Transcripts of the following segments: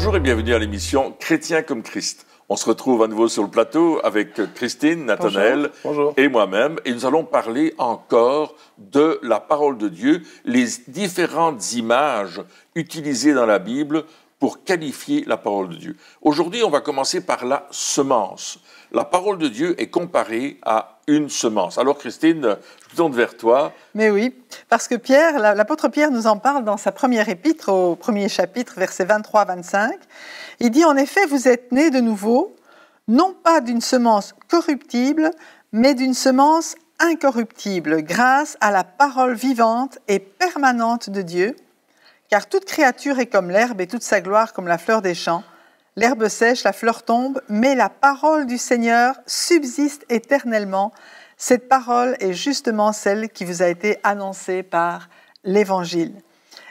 Bonjour et bienvenue à l'émission Chrétien comme Christ. On se retrouve à nouveau sur le plateau avec Christine, Nathanaël et moi-même et nous allons parler encore de la parole de Dieu, les différentes images utilisées dans la Bible pour qualifier la parole de Dieu. Aujourd'hui, on va commencer par la semence. La parole de Dieu est comparée à une semence. Alors Christine, je me tourne vers toi. Mais oui, parce que Pierre, l'apôtre Pierre nous en parle dans sa première épître, au premier chapitre, versets 23-25. Il dit, en effet, vous êtes nés de nouveau, non pas d'une semence corruptible, mais d'une semence incorruptible, grâce à la parole vivante et permanente de Dieu car toute créature est comme l'herbe et toute sa gloire comme la fleur des champs. L'herbe sèche, la fleur tombe, mais la parole du Seigneur subsiste éternellement. Cette parole est justement celle qui vous a été annoncée par l'Évangile.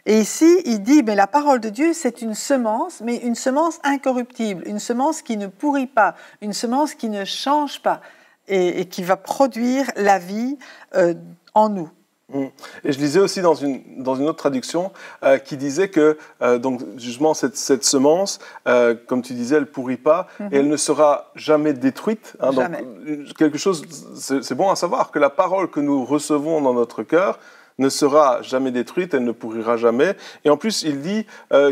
Et ici, il dit, mais la parole de Dieu, c'est une semence, mais une semence incorruptible, une semence qui ne pourrit pas, une semence qui ne change pas et, qui va produire la vie euh, en nous. Mm. Et je lisais aussi dans une, autre traduction euh, qui disait que, euh, donc, justement, cette, cette semence, euh, comme tu disais, elle pourrit pas mhm. et elle ne sera jamais détruite. Hein. quelque chose, c'est bon à savoir que la parole que nous recevons dans notre cœur, ne sera jamais détruite, elle ne pourrira jamais. Et en plus, il dit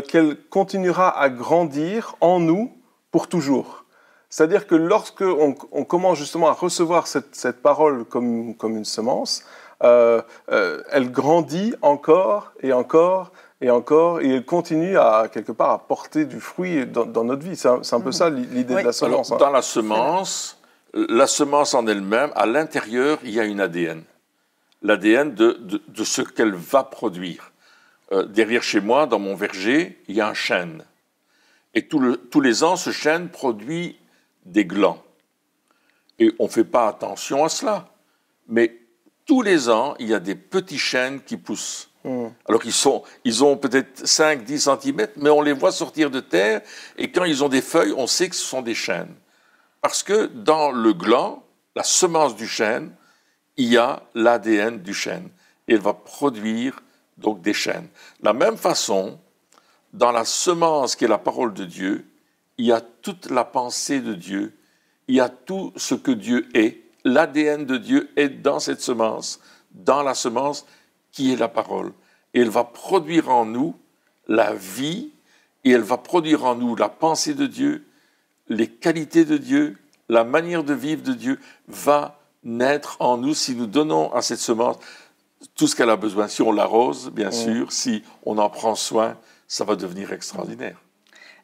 qu'elle continuera à grandir en nous pour toujours. C'est-à-dire que lorsque on, commence justement à recevoir cette, parole comme, comme, une semence, euh, euh, elle grandit encore et encore et encore, et elle continue à quelque part à porter du fruit dans, notre vie. C'est un, peu mm-hmm. ça l'idée de la semence. dans hein. la semence, la semence en elle-même, à l'intérieur, il y a une ADN. L'ADN de, ce qu'elle va produire. Euh, derrière chez moi, dans mon verger, il y a un chêne. Et tous les ans, ce chêne produit des glands. Et on ne fait pas attention à cela. Mais tous les ans, il y a des petits chênes qui poussent. Hmm. Alors qu'ils sont, ils ont peut-être 5-10 cm, mais on les voit sortir de terre, et quand ils ont des feuilles, on sait que ce sont des chênes. Parce que dans le gland, la semence du chêne, il y a l'ADN du chêne. Et elle va produire donc des chênes. De la même façon, dans la semence qui est la parole de Dieu, il y a toute la pensée de Dieu, il y a tout ce que Dieu est. L'ADN de Dieu est dans cette semence, dans la semence qui est la parole. Et elle va produire en nous la vie, et elle va produire en nous la pensée de Dieu, les qualités de Dieu, la manière de vivre de Dieu va naître en nous si nous donnons à cette semence tout ce qu'elle a besoin. Si on l'arrose, bien mm. sûr, si on en prend soin, ça va devenir extraordinaire.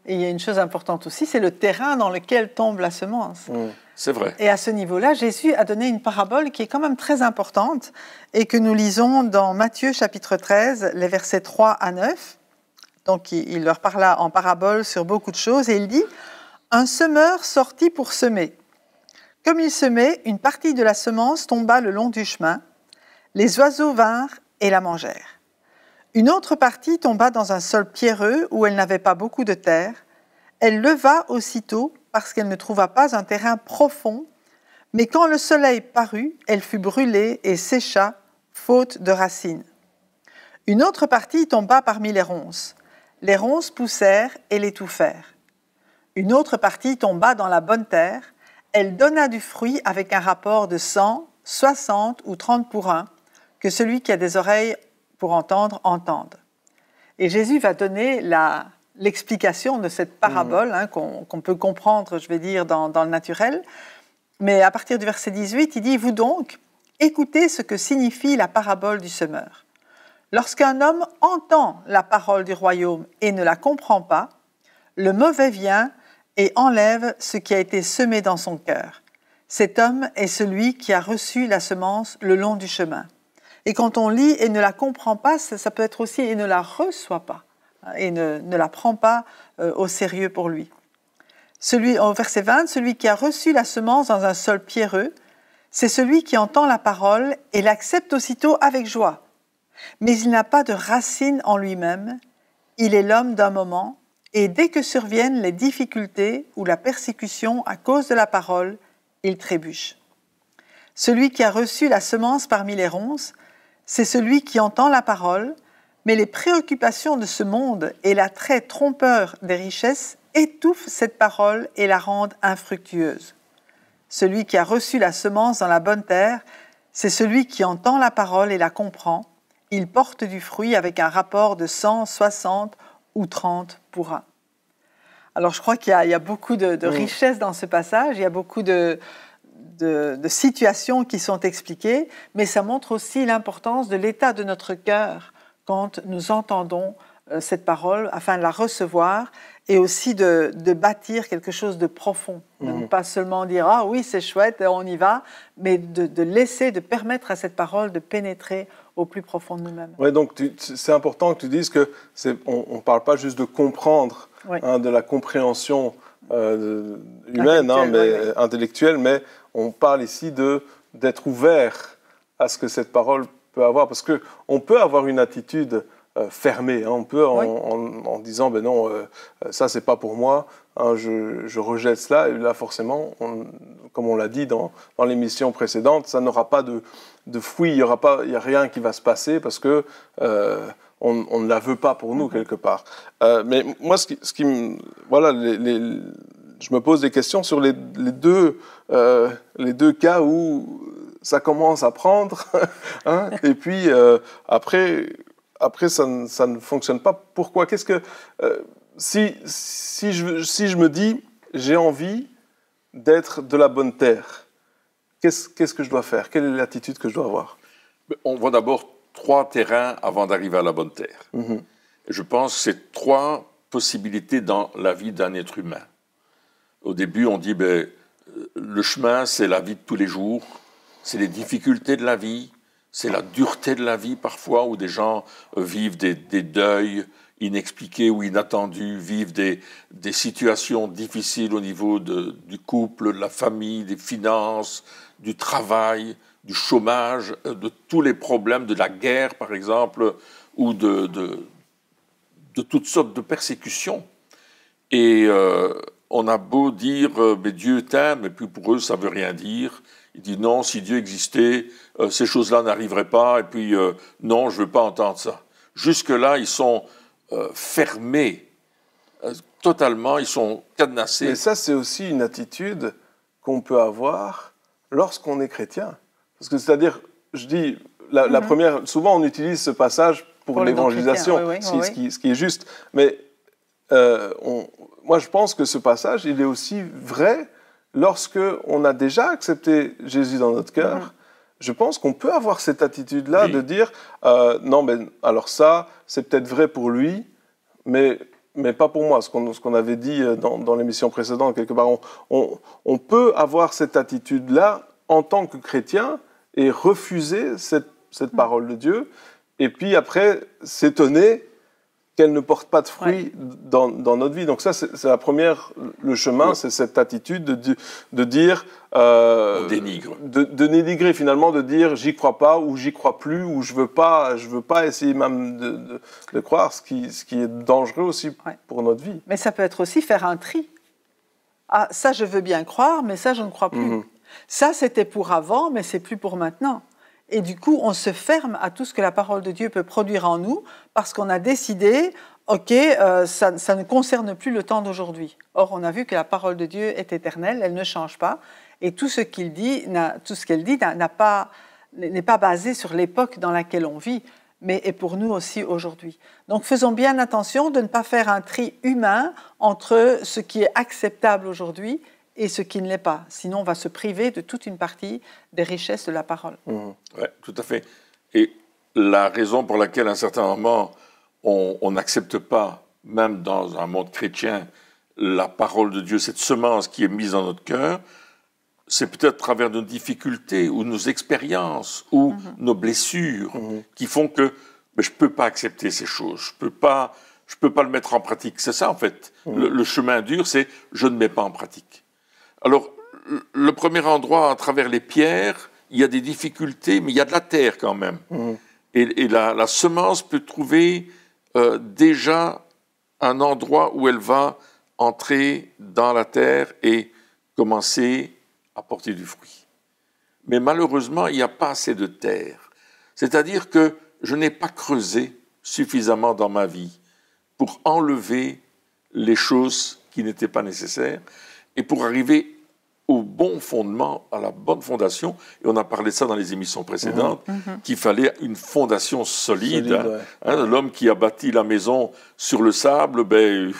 Et il y a une chose importante aussi, c'est le terrain dans lequel tombe la semence. Mm, c'est vrai. Et à ce niveau-là, Jésus a donné une parabole qui est quand même très importante et que nous lisons dans Matthieu chapitre 13, les versets 3 à 9. Donc il leur parla en parabole sur beaucoup de choses et il dit, Un semeur sortit pour semer. Comme il semait, une partie de la semence tomba le long du chemin. Les oiseaux vinrent et la mangèrent. Une autre partie tomba dans un sol pierreux où elle n'avait pas beaucoup de terre. Elle leva aussitôt parce qu'elle ne trouva pas un terrain profond, mais quand le soleil parut, elle fut brûlée et sécha, faute de racines. Une autre partie tomba parmi les ronces. Les ronces poussèrent et l'étouffèrent. Une autre partie tomba dans la bonne terre. Elle donna du fruit avec un rapport de 100, 60 ou 30 pour 1 que celui qui a des oreilles pour entendre, Et Jésus va donner l'explication de cette parabole mm. hein, qu'on peut comprendre, je vais dire, dans, dans le naturel. Mais à partir du verset 18, il dit, Vous donc, écoutez ce que signifie la parabole du semeur. Lorsqu'un homme entend la parole du royaume et ne la comprend pas, le mauvais vient et enlève ce qui a été semé dans son cœur. Cet homme est celui qui a reçu la semence le long du chemin. Et quand on lit et ne la comprend pas, ça, peut être aussi et ne la reçoit pas hein, et ne, la prend pas euh, au sérieux pour lui. Celui, au verset 20, celui qui a reçu la semence dans un sol pierreux, c'est celui qui entend la parole et l'accepte aussitôt avec joie. Mais il n'a pas de racine en lui-même, il est l'homme d'un moment, et dès que surviennent les difficultés ou la persécution à cause de la parole, il trébuche. Celui qui a reçu la semence parmi les ronces, c'est celui qui entend la parole, mais les préoccupations de ce monde et l'attrait trompeur des richesses étouffent cette parole et la rendent infructueuse. Celui qui a reçu la semence dans la bonne terre, c'est celui qui entend la parole et la comprend. Il porte du fruit avec un rapport de 160 ou 30 pour un. Alors je crois qu'il y, a beaucoup de, richesses dans ce passage, il y a beaucoup de, de, situations qui sont expliquées, mais ça montre aussi l'importance de l'état de notre cœur quand nous entendons euh, cette parole afin de la recevoir et aussi de, bâtir quelque chose de profond. ne mhm. pas seulement dire Ah oui, c'est chouette, on y va, mais de, laisser, de permettre à cette parole de pénétrer au plus profond de nous-mêmes. Oui, donc c'est important que tu dises que on ne parle pas juste de comprendre, hein, de la compréhension. Euh, humaine, hein, euh, intellectuelle, mais on parle ici d'être ouvert à ce que cette parole peut avoir, parce que on peut avoir une attitude euh, fermée, hein. on peut en, disant ben non, euh, ça c'est pas pour moi, hein, je, rejette cela. Et là forcément, comme on l'a dit dans, l'émission précédente, ça n'aura pas de, de fruit, il n'y aura pas, il y a rien qui va se passer parce que euh, on, ne la veut pas pour nous mhm. quelque part. mais moi, ce qui, me... voilà, les je me pose des questions sur les, deux, euh, les deux cas où ça commence à prendre, hein, et puis euh, après, après ça ne, ça, ne fonctionne pas. Pourquoi Qu'est-ce que euh, si, si, je, si je me dis j'ai envie d'être de la bonne terre, qu'est-ce que je dois faire Quelle est l'attitude que je dois avoir ben, On voit d'abord trois terrains avant d'arriver à la bonne terre. Mm-hmm. Je pense que c'est trois possibilités dans la vie d'un être humain. Au début, on dit, ben, le chemin, c'est la vie de tous les jours, c'est les difficultés de la vie, c'est la dureté de la vie parfois, où des gens euh, vivent des, deuils inexpliqués ou inattendus, vivent des, situations difficiles au niveau du couple, de la famille, des finances, du travail, du chômage, euh, de tous les problèmes, de la guerre par exemple, ou de, de, toutes sortes de persécutions. Et euh, on a beau dire, euh, mais Dieu t'aime, mais puis pour eux, ça veut rien dire. Il dit non, si Dieu existait, euh, ces choses-là n'arriveraient pas, et puis euh, non, je veux pas entendre ça. Jusque-là, ils sont fermés totalement, ils sont cadenassés. Et ça, c'est aussi une attitude qu'on peut avoir lorsqu'on est chrétien. Parce que c'est-à-dire, je dis, la, mhm. première, souvent on utilise ce passage pour, l'évangélisation, ce, ce, qui est juste, mais euh, moi je pense que ce passage, il est aussi vrai lorsque on a déjà accepté Jésus dans notre cœur. Mhm. Je pense qu'on peut avoir cette attitude-là de dire euh, non, mais alors ça, c'est peut-être vrai pour lui, mais mais pas pour moi, ce qu'on avait dit euh, dans, l'émission précédente, quelque part. On, peut avoir cette attitude-là en tant que chrétien et refuser cette, mhm. parole de Dieu, et puis après s'étonner qu'elle ne porte pas de fruits dans, notre vie. Donc ça, c'est la première, le chemin, c'est cette attitude de, dire... Euh, de, dénigrer finalement, de dire j'y crois pas ou j'y crois plus ou je veux pas, je veux pas essayer même de, croire, ce qui, est dangereux aussi pour notre vie. Mais ça peut être aussi faire un tri. Ah, ça je veux bien croire, mais ça je ne crois plus. Mm-hmm. Ça c'était pour avant, mais c'est plus pour maintenant. Et du coup, on se ferme à tout ce que la parole de Dieu peut produire en nous parce qu'on a décidé, OK, euh, ça, ne concerne plus le temps d'aujourd'hui. Or, on a vu que la parole de Dieu est éternelle, elle ne change pas. Et tout ce qu'elle dit n'est pas basé sur l'époque dans laquelle on vit, mais est pour nous aussi aujourd'hui. Donc faisons bien attention de ne pas faire un tri humain entre ce qui est acceptable aujourd'hui et ce qui ne l'est pas. Sinon, on va se priver de toute une partie des richesses de la parole. Mmh. Oui, tout à fait. Et la raison pour laquelle, à un certain moment, on n'accepte pas, même dans un monde chrétien, la parole de Dieu, cette semence qui est mise dans notre cœur, c'est peut-être à travers nos difficultés ou nos expériences ou mmh. nos blessures mmh. qui font que ben, je ne peux pas accepter ces choses, je ne peux, pas, je peux pas le mettre en pratique. C'est ça en fait. le chemin dur, c'est je ne mets pas en pratique. Alors, le premier endroit, à travers les pierres, il y a des difficultés, mais il y a de la terre quand même. Mm. Et, la, semence peut trouver euh, déjà un endroit où elle va entrer dans la terre et commencer à porter du fruit. Mais malheureusement, il n'y a pas assez de terre. C'est-à-dire que je n'ai pas creusé suffisamment dans ma vie pour enlever les choses qui n'étaient pas nécessaires et pour arriver au bon fondement, à la bonne fondation. Et on a parlé de ça dans les émissions précédentes, mhm. Mhm. qu'il fallait une fondation solide. Hein, l'homme qui a bâti la maison sur le sable, ben, euh,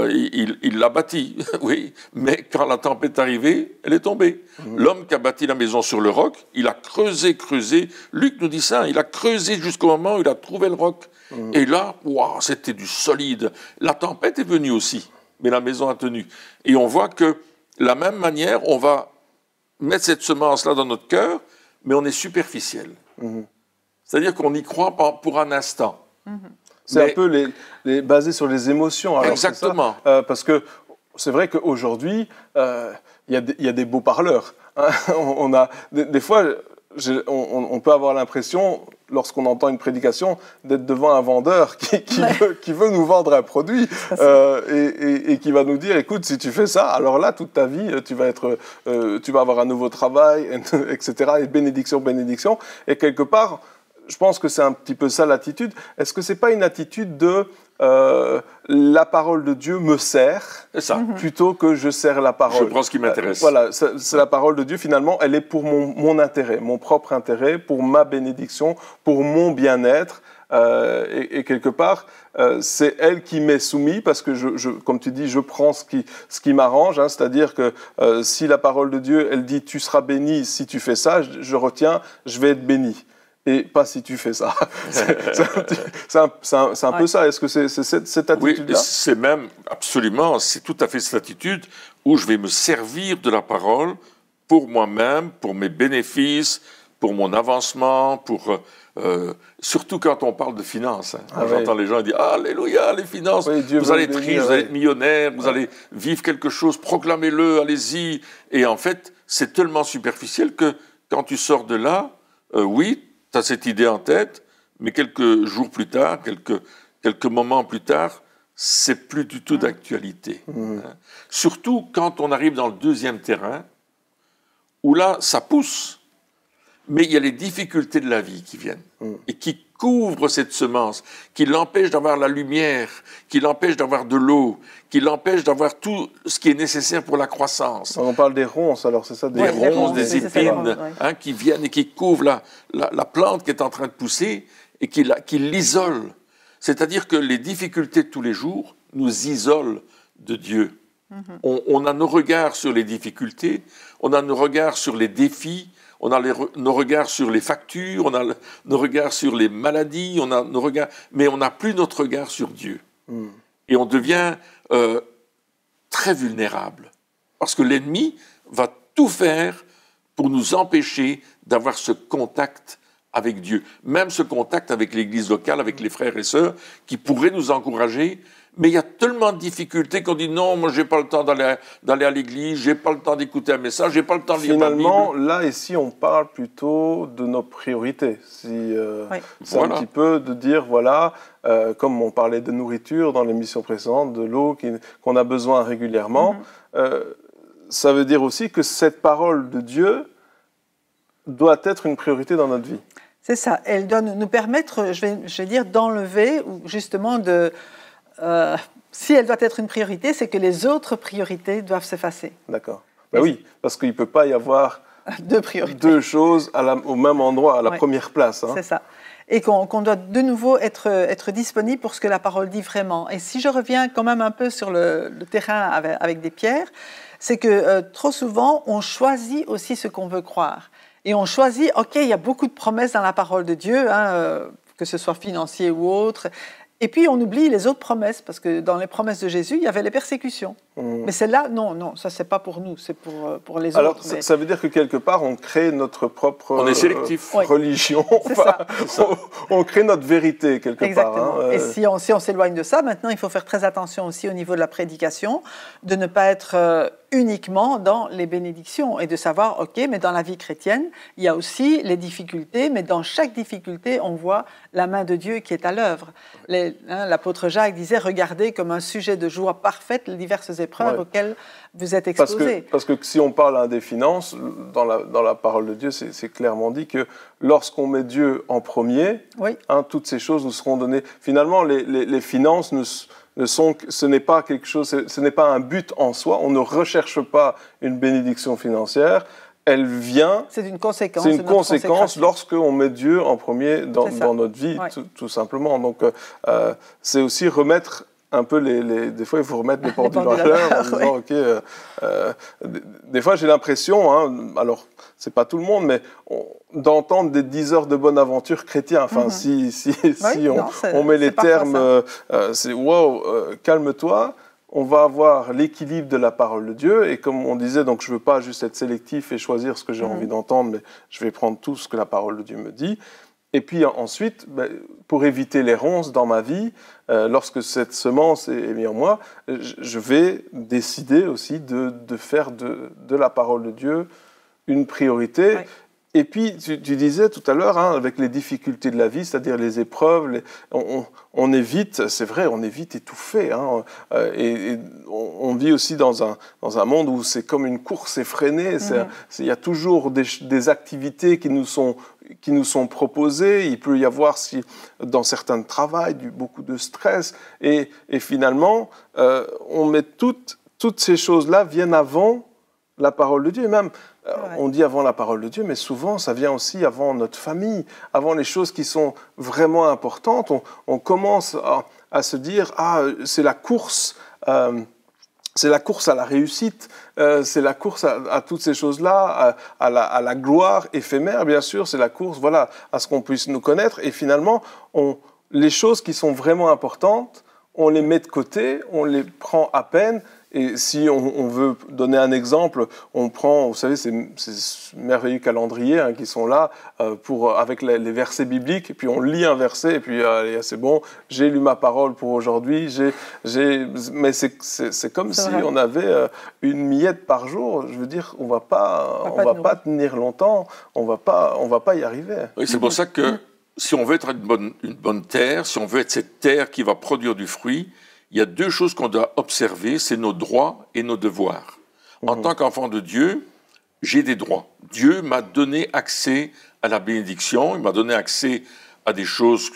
euh, il l'a bâti, oui. Mais quand la tempête est arrivée, elle est tombée. Mhm. L'homme qui a bâti la maison sur le roc, il a creusé, creusé. Luc nous dit ça, il a creusé jusqu'au moment où il a trouvé le roc. Et là, c'était du solide. La tempête est venue aussi, mais la maison a tenu. Et on voit que la même manière, on va mettre cette semence-là dans notre cœur, mais on est superficiel. Mhm. C'est-à-dire qu'on y croit pour un instant. Mhm. C'est un peu basé sur les émotions. exactement. Euh, parce que c'est vrai qu'aujourd'hui, euh, il y, a des beaux parleurs. Hein. on, a des fois on, peut avoir l'impression, lorsqu'on entend une prédication, d'être devant un vendeur qui, veut, nous vendre un produit euh, et, qui va nous dire, écoute, si tu fais ça, alors là, toute ta vie, tu vas, être, euh, tu vas avoir un nouveau travail, etc. Et bénédiction, bénédiction. Et quelque part, je pense que c'est un petit peu ça l'attitude. Est-ce que c'est pas une attitude de euh, la parole de Dieu me sert ça. Mhm. plutôt que je sers la parole Je prends ce qui euh, m'intéresse. voilà, c'est la parole de Dieu finalement, elle est pour mon, intérêt, mon propre intérêt, pour ma bénédiction, pour mon bien-être. Euh, et, quelque part, c'est elle qui m'est soumise parce que, comme tu dis, je prends ce qui, ce qui m'arrange. Hein. C'est-à-dire que si la parole de Dieu, elle dit tu seras béni si tu fais ça, je retiens, je vais être béni et pas si tu fais ça. c'est un, peu ça. Est-ce que c'est cette, attitude-là Oui, c'est même absolument, c'est tout à fait cette attitude où je vais me servir de la parole pour moi-même, pour mes bénéfices, pour mon avancement, pour euh, surtout quand on parle de finances. Hein. Ah J'entends les gens dire Alléluia, les finances, vous allez être riche, vous allez être millionnaire, vous allez vivre quelque chose, proclamez-le, allez-y. Et en fait, c'est tellement superficiel que quand tu sors de là, euh, oui, tu cette idée en tête, mais quelques jours plus tard, quelques, quelques moments plus tard, c'est plus du tout mmh. d'actualité. Mmh. Hein. Surtout quand on arrive dans le deuxième terrain, où là, ça pousse, mais il y a les difficultés de la vie qui viennent mmh. et qui couvre cette semence, qui l'empêche d'avoir la lumière, qui l'empêche d'avoir de l'eau, qui l'empêche d'avoir tout ce qui est nécessaire pour la croissance. On parle des ronces, alors c'est ça Des, des ronces, des, épines, hein, qui viennent et qui couvrent la, plante qui est en train de pousser et qui, l'isolent. C'est-à-dire que les difficultés de tous les jours nous isolent de Dieu. Mhm. on a nos regards sur les difficultés, on a nos regards sur les défis, on a nos regards sur les factures, on a nos regards sur les maladies, on a nos regards, mais on n'a plus notre regard sur Dieu. Hmm. Et on devient euh, très vulnérable, parce que l'ennemi va tout faire pour nous empêcher d'avoir ce contact avec Dieu, même ce contact avec l'Église locale, avec les frères et sœurs, qui pourraient nous encourager. Mais il y a tellement de difficultés qu'on dit non, moi j'ai pas le temps d'aller à l'église, j'ai pas le temps d'écouter un message, j'ai pas le temps de lire Finalement, ma Bible. là ici, on parle plutôt de nos priorités, si euh, c'est un petit peu de dire voilà, euh, comme on parlait de nourriture dans l'émission précédente, de l'eau qu'on a besoin régulièrement, mm-hmm. euh, ça veut dire aussi que cette parole de Dieu doit être une priorité dans notre vie. C'est ça. Elle doit nous permettre, je vais, dire, d'enlever ou justement de. Euh, si elle doit être une priorité, c'est que les autres priorités doivent s'effacer. D'accord. Bah oui, parce qu'il ne peut pas y avoir deux, priorités. deux choses au même endroit, à la première place. Hein. C'est ça. Et qu'on doit de nouveau être, être disponible pour ce que la parole dit vraiment. Et si je reviens quand même un peu sur le, terrain avec, des pierres, c'est que euh, trop souvent, on choisit aussi ce qu'on veut croire et on choisit, ok, il y a beaucoup de promesses dans la parole de Dieu, hein, euh, que ce soit financier ou autre, et puis on oublie les autres promesses, parce que dans les promesses de Jésus, il y avait les persécutions. Hmm. Mais celle-là, non, non, ça c'est pas pour nous, c'est pour, euh, pour les autres. Alors ça, veut dire que quelque part on crée notre propre on est sélectif. Euh, religion, On, crée notre vérité quelque part. Exactement. Hein, et euh. si on on s'éloigne de ça, maintenant il faut faire très attention aussi au niveau de la prédication, de ne pas être uniquement dans les bénédictions et de savoir, ok, mais dans la vie chrétienne, il y a aussi les difficultés, mais dans chaque difficulté, on voit la main de Dieu qui est à l'œuvre. Hein, l'apôtre Jacques disait, regardez comme un sujet de joie parfaite les diverses épreuves auxquelles vous êtes exposé. Parce que, parce que si on parle des finances, dans la, dans la parole de Dieu, c'est clairement dit que lorsqu'on met Dieu en premier, hein, toutes ces choses nous seront données. Finalement, les, finances ne, sont, ce n'est pas quelque chose, ce n'est pas un but en soi. On ne recherche pas une bénédiction financière elle vient. C'est une conséquence. C'est une conséquence on met Dieu en premier dans, notre vie, tout, simplement. Donc, euh, euh, c'est aussi remettre un peu les, les, Des fois, il faut remettre les pendules l'heure en disant, OK, euh, euh, des, fois, j'ai l'impression, hein, alors, c'est pas tout le monde, mais d'entendre des 10 heures de bonne aventure chrétien. Enfin, mhm. si, si, si on, on, met les termes, euh, c'est wow, calme-toi. On va avoir l'équilibre de la parole de Dieu. Et comme on disait, donc je veux pas juste être sélectif et choisir ce que j'ai mhm. envie d'entendre, mais je vais prendre tout ce que la parole de Dieu me dit. Et puis ensuite, ben, pour éviter les ronces dans ma vie, euh, lorsque cette semence est mise en moi, je vais décider aussi de, faire de, la parole de Dieu une priorité. Et puis, tu, disais tout à l'heure, hein, avec les difficultés de la vie, c'est-à-dire les épreuves, on, on, est c'est vrai, on évite vite étouffé. Hein, euh, et, on, vit aussi dans un, dans un monde où c'est comme une course effrénée. Mhm. Il y a toujours des, activités qui nous sont qui nous sont proposées. Il peut y avoir, si, dans certains travail, du, beaucoup de stress. Et, finalement, euh, on met toutes, toutes ces choses-là viennent avant la parole de Dieu. Et même, euh, on dit avant la parole de Dieu, mais souvent ça vient aussi avant notre famille, avant les choses qui sont vraiment importantes. On, commence à, se dire ah c'est la course, euh, c'est la course à la réussite, euh, c'est la course à, toutes ces choses-là, à, la, gloire éphémère bien sûr, c'est la course voilà à ce qu'on puisse nous connaître. Et finalement, les choses qui sont vraiment importantes, on les met de côté, on les prend à peine et si on, veut donner un exemple, on prend, vous savez, ces, merveilleux calendriers hein, qui sont là euh, pour, avec les, versets bibliques, et puis on lit un verset, et puis euh, c'est bon, j'ai lu ma parole pour aujourd'hui, mais c'est, comme si on avait euh, une miette par jour. Je veux dire, on ne va pas, on va pas tenir longtemps, on va pas, va pas y arriver. Oui, c'est pour ça que si on veut être une bonne terre, si on veut être cette terre qui va produire du fruit, il y a deux choses qu'on doit observer, c'est nos droits et nos devoirs. En mhm. tant qu'enfant de Dieu, j'ai des droits. Dieu m'a donné accès à la bénédiction, il m'a donné accès à des choses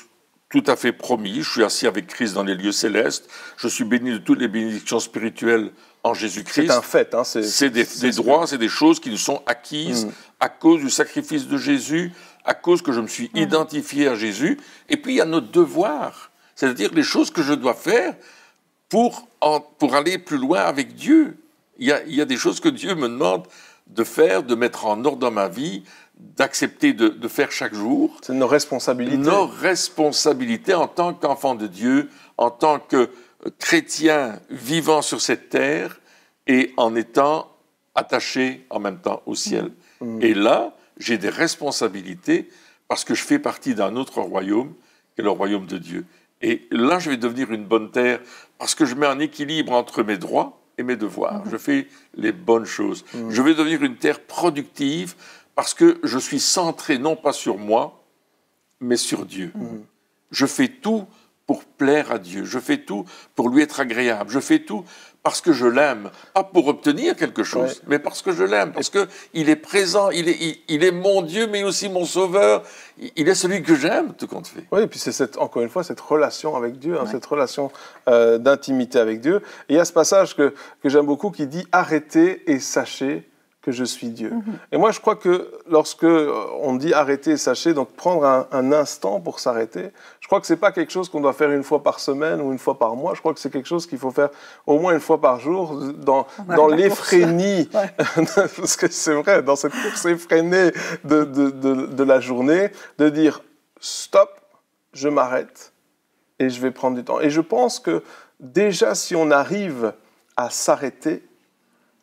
tout à fait promises. Je suis assis avec Christ dans les lieux célestes, je suis béni de toutes les bénédictions spirituelles en Jésus-Christ. C'est un fait. Hein, c'est des, droits, c'est des choses qui nous sont acquises mhm. à cause du sacrifice de Jésus, à cause que je me suis mhm. identifié à Jésus. Et puis il y a nos devoirs, c'est-à-dire les choses que je dois faire pour, aller plus loin avec Dieu. Il y, a, des choses que Dieu me demande de faire, de mettre en ordre dans ma vie, d'accepter de, faire chaque jour. C'est nos responsabilités. Nos responsabilités en tant qu'enfant de Dieu, en tant que chrétien vivant sur cette terre et en étant attaché en même temps au ciel. Mm. Et là, j'ai des responsabilités parce que je fais partie d'un autre royaume, qui est le royaume de Dieu. Et là, je vais devenir une bonne terre parce que je mets un équilibre entre mes droits et mes devoirs. Mhm. Je fais les bonnes choses. Mhm. Je vais devenir une terre productive parce que je suis centré non pas sur moi, mais sur Dieu. Mhm. Je fais tout pour plaire à Dieu. Je fais tout pour lui être agréable. Je fais tout parce que je l'aime, pas pour obtenir quelque chose, mais parce que je l'aime, parce que il est présent, il est, mon Dieu, mais aussi mon Sauveur, il est celui que j'aime, tout compte fait. Oui, et puis c'est encore une fois cette relation avec Dieu, hein, cette relation euh, d'intimité avec Dieu. il y a ce passage que, que j'aime beaucoup qui dit arrêtez et sachez que je suis Dieu. Mhm. Et moi, je crois que lorsque euh, on dit arrêter sachez, donc prendre un, instant pour s'arrêter, je crois que c'est pas quelque chose qu'on doit faire une fois par semaine ou une fois par mois. Je crois que c'est quelque chose qu'il faut faire au moins une fois par jour dans, dans l'effrénie, parce que c'est vrai, dans cette course effrénée de la journée, de dire stop, je m'arrête et je vais prendre du temps. Et je pense que déjà, si on arrive à s'arrêter,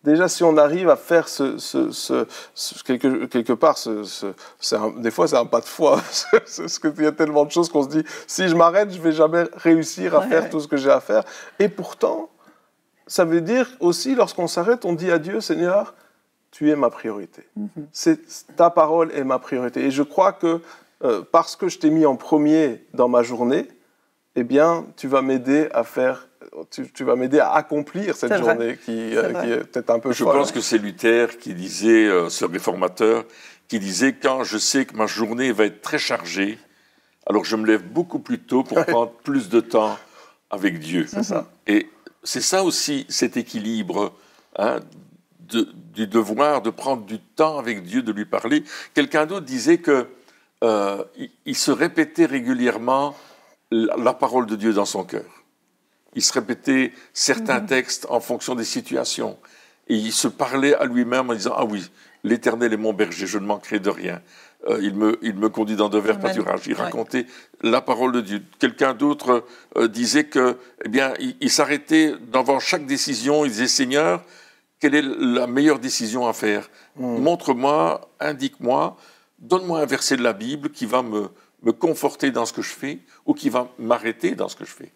déjà si on arrive à faire ce, quelque, part, des fois c'est un pas de foi, parce qu'il y a tellement de choses qu'on se dit, si je m'arrête, je vais jamais réussir à faire tout ce que j'ai à faire. Et pourtant, ça veut dire aussi, lorsqu'on s'arrête, on dit à Dieu, Seigneur, tu es ma priorité. Mhm. Ta parole est ma priorité. Et je crois que euh, parce que je t'ai mis en premier dans ma journée, eh bien, tu vas m'aider à faire tu, vas m'aider à accomplir cette journée euh, qui, est peut-être un peu Je pense que c'est Luther qui disait, euh, ce réformateur, qui disait quand je sais que ma journée va être très chargée, alors je me lève beaucoup plus tôt pour prendre plus de temps avec Dieu. Et c'est ça aussi cet équilibre hein, du devoir de prendre du temps avec Dieu, de lui parler. Quelqu'un d'autre disait que euh, il, se répétait régulièrement la parole de Dieu dans son cœur il se répétait certains mhm. textes en fonction des situations. Et il se parlait à lui-même en disant Ah oui, l'Éternel est mon berger, je ne manquerai de rien. Euh, il, me, il me conduit dans de verts pâturages. Il racontait la parole de Dieu. Quelqu'un d'autre euh, disait que, eh bien, il, s'arrêtait devant chaque décision. Il disait Seigneur, quelle est la meilleure décision à faire hmm. Montre-moi, indique-moi, donne-moi un verset de la Bible qui va me, me conforter dans ce que je fais ou qui va m'arrêter dans ce que je fais.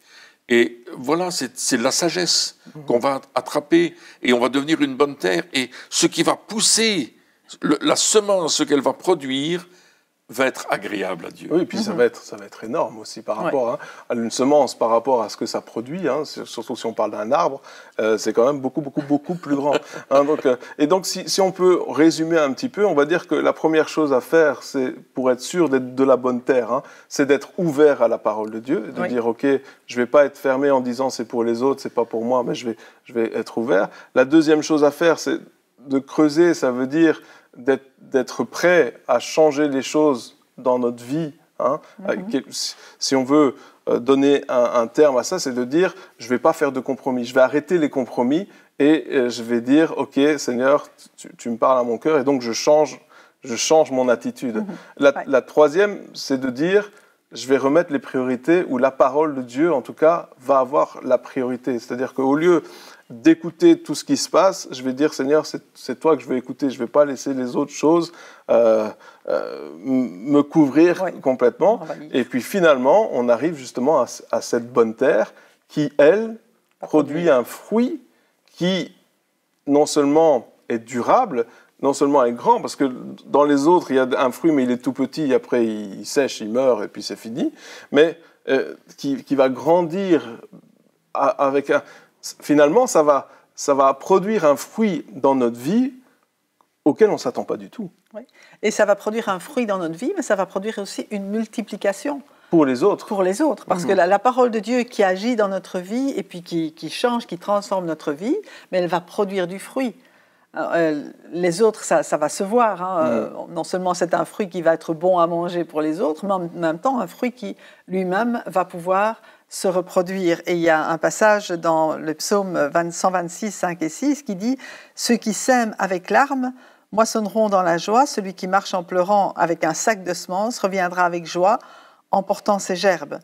Et voilà, c'est la sagesse qu'on va attraper et on va devenir une bonne terre. Et ce qui va pousser, la semence qu'elle va produire, va être agréable à Dieu. Oui, et puis ça, mhm. va être, ça va être énorme aussi par rapport hein, à une semence, par rapport à ce que ça produit, hein, surtout si on parle d'un arbre, euh, c'est quand même beaucoup, beaucoup, beaucoup plus grand. Hein, donc, euh, et donc, si, si, on peut résumer un petit peu, on va dire que la première chose à faire, c'est pour être sûr d'être de la bonne terre, c'est d'être ouvert à la parole de Dieu, de dire, OK, je vais pas être fermé en disant c'est pour les autres, c'est pas pour moi, mais je vais, je vais être ouvert. La deuxième chose à faire, c'est de creuser, ça veut dire d'être prêt à changer les choses dans notre vie. Hein. Mhm. Euh, si on veut euh, donner un, terme à ça, c'est de dire, je ne vais pas faire de compromis, je vais arrêter les compromis et euh, je vais dire, OK Seigneur, tu, me parles à mon cœur et donc je change, je change mon attitude. Mhm. la, la, troisième, c'est de dire, je vais remettre les priorités où la parole de Dieu, en tout cas, va avoir la priorité. C'est-à-dire qu'au lieu d'écouter tout ce qui se passe, je vais dire Seigneur, c'est toi que je veux écouter, je ne vais pas laisser les autres choses euh, euh, me couvrir complètement. Et puis finalement, on arrive justement à, cette bonne terre qui, elle, produit un fruit qui non seulement est durable, non seulement est grand, parce que dans les autres, il y a un fruit, mais il est tout petit, et après il sèche, il meurt, et puis c'est fini, mais euh, qui, va grandir avec un finalement, ça va, ça va produire un fruit dans notre vie auquel on ne s'attend pas du tout. Oui. Et ça va produire un fruit dans notre vie, mais ça va produire aussi une multiplication. Pour les autres. Pour les autres. Parce que mhm. la, parole de Dieu qui agit dans notre vie et puis qui, qui change, qui transforme notre vie, mais elle va produire du fruit. Euh, les autres, ça, ça, va se voir. Hein. Mhm. Euh, non seulement c'est un fruit qui va être bon à manger pour les autres, mais en même temps un fruit qui lui-même va pouvoir se reproduire. Et il y a un passage dans le psaume 126, 5 et 6 qui dit ⁇ Ceux qui sèment avec larmes moissonneront dans la joie, celui qui marche en pleurant avec un sac de semences reviendra avec joie en portant ses gerbes.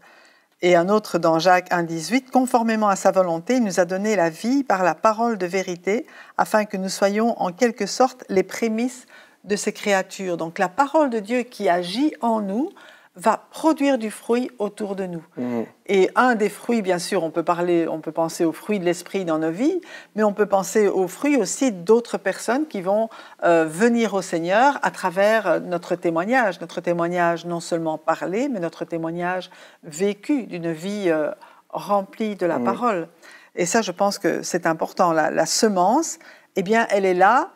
Et un autre dans Jacques 1, 18 « conformément à sa volonté, il nous a donné la vie par la parole de vérité, afin que nous soyons en quelque sorte les prémices de ces créatures. Donc la parole de Dieu qui agit en nous, va produire du fruit autour de nous. Mm. Et un des fruits, bien sûr, on peut parler, on peut penser aux fruits de l'esprit dans nos vies, mais on peut penser aux fruits aussi d'autres personnes qui vont euh, venir au Seigneur à travers euh, notre témoignage, notre témoignage non seulement parlé, mais notre témoignage vécu d'une vie euh, remplie de la mm. parole. Et ça, je pense que c'est important. La, la semence, eh bien, elle est là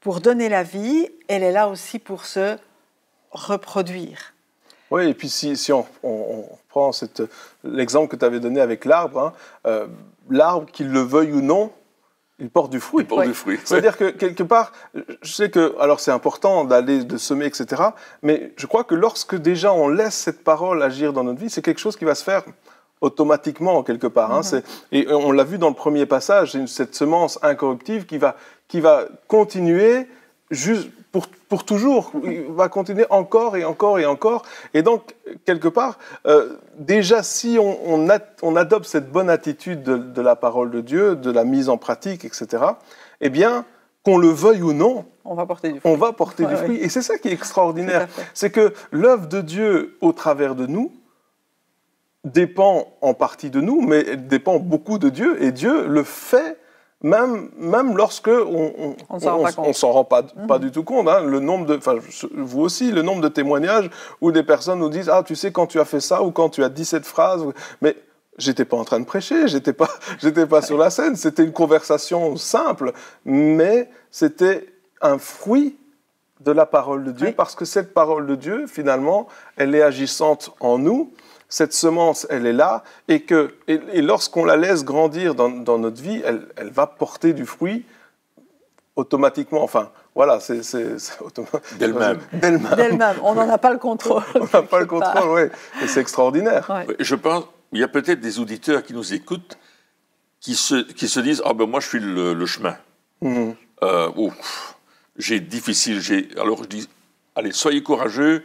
pour donner la vie, elle est là aussi pour se reproduire. Oui, et puis si, on, prend l'exemple que tu avais donné avec l'arbre, hein, euh, l'arbre, qu'il le veuille ou non, il porte du fruit. Il porte du fruit. C'est-à-dire que quelque part, je sais que, alors c'est important d'aller, de semer, etc. Mais je crois que lorsque déjà on laisse cette parole agir dans notre vie, c'est quelque chose qui va se faire automatiquement quelque part. Hein. Mm-hmm. Et on l'a vu dans le premier passage, cette semence incorruptive qui va, qui va continuer juste pour, pour, toujours. Mhm. Il va continuer encore et encore et encore. Et donc, quelque part, euh, déjà, si on, on, on, adopte cette bonne attitude de, la parole de Dieu, de la mise en pratique, etc., eh bien, qu'on le veuille ou non, on va porter du fruit. On va porter du fruit. Et c'est ça qui est extraordinaire. C'est que l'œuvre de Dieu au travers de nous dépend en partie de nous, mais elle dépend beaucoup de Dieu. Et Dieu le fait même, même lorsque on, on, s'en rend pas, mhm. pas du tout compte. Hein. Le nombre de, vous aussi, le nombre de témoignages où des personnes nous disent ah tu sais quand tu as fait ça ou quand tu as dit cette phrase, mais j'étais pas en train de prêcher, j'étais pas, j'étais pas sur la scène. C'était une conversation simple, mais c'était un fruit de la parole de Dieu, parce que cette parole de Dieu, finalement, elle est agissante en nous, cette semence, elle est là, et, que, et, lorsqu'on la laisse grandir dans, notre vie, elle, va porter du fruit automatiquement, enfin, voilà, c'est d'elle-même. D'elle-même. On n'en a pas le contrôle. On n'a pas le contrôle, oui. Et c'est extraordinaire. Je pense, il y a peut-être des auditeurs qui nous écoutent qui se, qui se disent, ah ben moi je suis le, chemin. Mhm. Euh, j'ai difficile, j'ai. Alors je dis, allez, soyez courageux,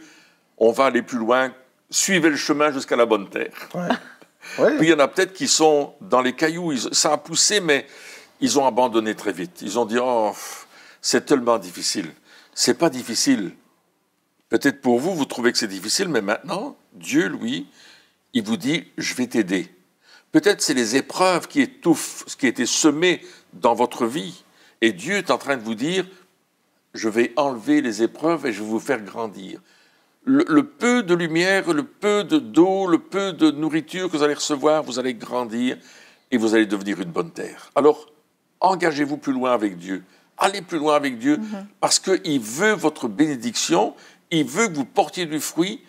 on va aller plus loin, suivez le chemin jusqu'à la bonne terre. Puis il y en a peut-être qui sont dans les cailloux, ça a poussé, mais ils ont abandonné très vite. Ils ont dit, oh, c'est tellement difficile. C'est pas difficile. Peut-être pour vous, vous trouvez que c'est difficile, mais maintenant, Dieu, lui, il vous dit, je vais t'aider. Peut-être c'est les épreuves qui étouffent ce qui a été semé dans votre vie. Et Dieu est en train de vous dire, je vais enlever les épreuves et je vais vous faire grandir. Le, peu de lumière, le peu d'eau, le peu de nourriture que vous allez recevoir, vous allez grandir et vous allez devenir une bonne terre. Alors, engagez-vous plus loin avec Dieu. Allez plus loin avec Dieu mhm. parce qu'il veut votre bénédiction, il veut que vous portiez du fruit,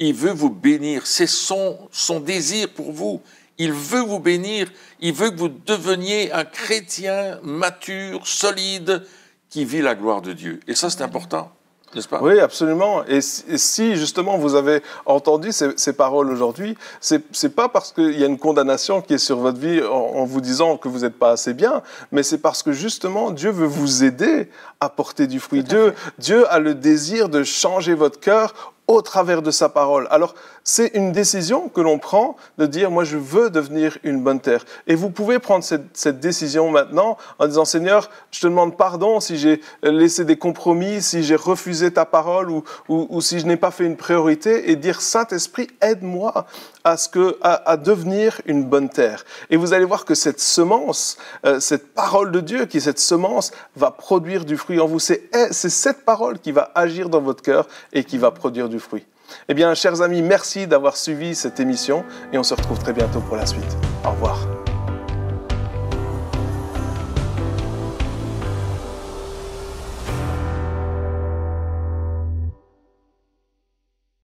il veut vous bénir. C'est son désir pour vous. Il veut vous bénir, il veut que vous deveniez un chrétien mature, solide, qui vit la gloire de Dieu. Et ça, c'est important. n'est-ce Pas oui, absolument. Et si justement vous avez entendu ces, paroles aujourd'hui, c'est pas parce qu'il y a une condamnation qui est sur votre vie en, vous disant que vous n'êtes pas assez bien, mais c'est parce que justement Dieu veut vous aider à porter du fruit. Dieu, Dieu a le désir de changer votre cœur au travers de sa parole. Alors, c'est une décision que l'on prend de dire, moi, je veux devenir une bonne terre. Et vous pouvez prendre cette, décision maintenant en disant, Seigneur, je te demande pardon si j'ai laissé des compromis, si j'ai refusé ta parole ou si je n'ai pas fait une priorité, et dire, Saint-Esprit, aide-moi à, ce que, à, devenir une bonne terre. Et vous allez voir que cette semence, euh, cette parole de Dieu qui est cette semence, va produire du fruit en vous. Eh, c'est cette parole qui va agir dans votre cœur et qui va produire du fruit. Eh bien, chers amis, merci d'avoir suivi cette émission et on se retrouve très bientôt pour la suite. Au revoir.